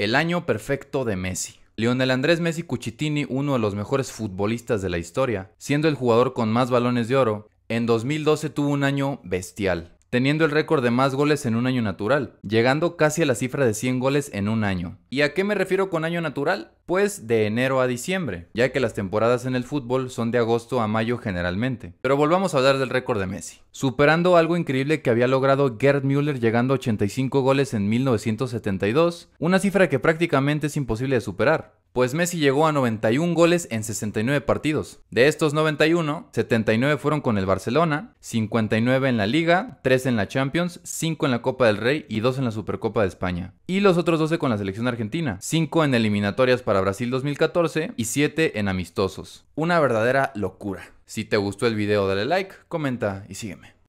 El año perfecto de Messi. Lionel Andrés Messi Cucitini, uno de los mejores futbolistas de la historia, siendo el jugador con más balones de oro, en 2012 tuvo un año bestial teniendo el récord de más goles en un año natural, llegando casi a la cifra de 100 goles en un año. ¿Y a qué me refiero con año natural? Pues de enero a diciembre, ya que las temporadas en el fútbol son de agosto a mayo generalmente. Pero volvamos a hablar del récord de Messi. Superando algo increíble que había logrado Gerd Müller llegando a 85 goles en 1972, una cifra que prácticamente es imposible de superar pues Messi llegó a 91 goles en 69 partidos. De estos 91, 79 fueron con el Barcelona, 59 en la Liga, 3 en la Champions, 5 en la Copa del Rey y 2 en la Supercopa de España. Y los otros 12 con la selección argentina, 5 en eliminatorias para Brasil 2014 y 7 en amistosos. Una verdadera locura. Si te gustó el video dale like, comenta y sígueme.